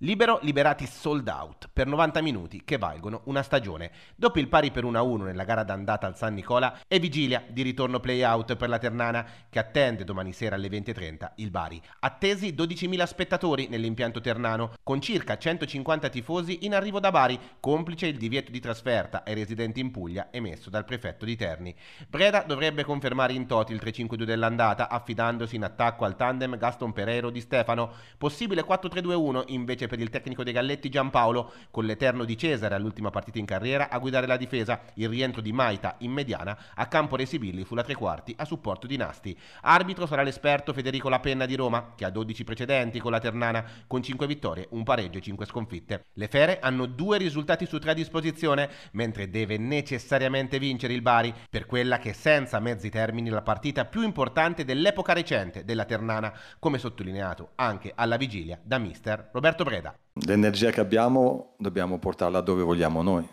Libero liberati sold out per 90 minuti che valgono una stagione. Dopo il pari per 1-1 nella gara d'andata al San Nicola è vigilia di ritorno play-out per la Ternana che attende domani sera alle 20.30 il Bari. Attesi 12.000 spettatori nell'impianto ternano con circa 150 tifosi in arrivo da Bari, complice il divieto di trasferta ai residenti in Puglia emesso dal prefetto di Terni. Breda dovrebbe confermare in toto il 3-5-2 dell'andata affidandosi in attacco al tandem Gaston Pereiro di Stefano. Possibile 4-3-2-1 invece invece per il tecnico dei Galletti Giampaolo, con l'Eterno di Cesare all'ultima partita in carriera a guidare la difesa, il rientro di Maita in mediana, a campo dei Sibilli fu la tre quarti a supporto di Nasti. Arbitro sarà l'esperto Federico Lapenna di Roma, che ha 12 precedenti con la Ternana, con 5 vittorie, un pareggio e 5 sconfitte. Le Fere hanno due risultati su tre a disposizione, mentre deve necessariamente vincere il Bari per quella che senza mezzi termini la partita più importante dell'epoca recente della Ternana, come sottolineato anche alla vigilia da mister Roberto Breno che L'energia che abbiamo dobbiamo portarla dove vogliamo noi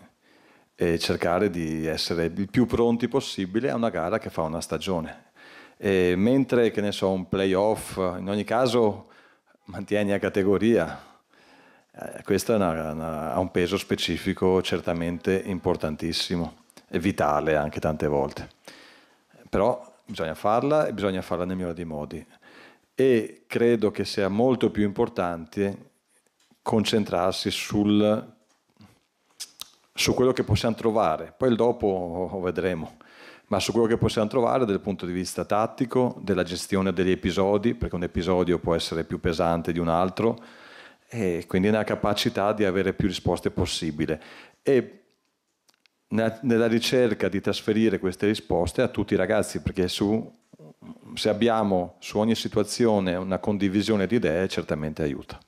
e cercare di essere il più pronti possibile a una gara che fa una stagione. E mentre, che ne so, un playoff, in ogni caso mantieni la categoria, eh, questo ha un peso specifico certamente importantissimo e vitale anche tante volte. Però bisogna farla e bisogna farla nel migliore dei modi. E credo che sia molto più importante concentrarsi sul, su quello che possiamo trovare, poi il dopo vedremo, ma su quello che possiamo trovare dal punto di vista tattico, della gestione degli episodi, perché un episodio può essere più pesante di un altro, e quindi nella capacità di avere più risposte possibile. E nella ricerca di trasferire queste risposte a tutti i ragazzi, perché su, se abbiamo su ogni situazione una condivisione di idee certamente aiuta.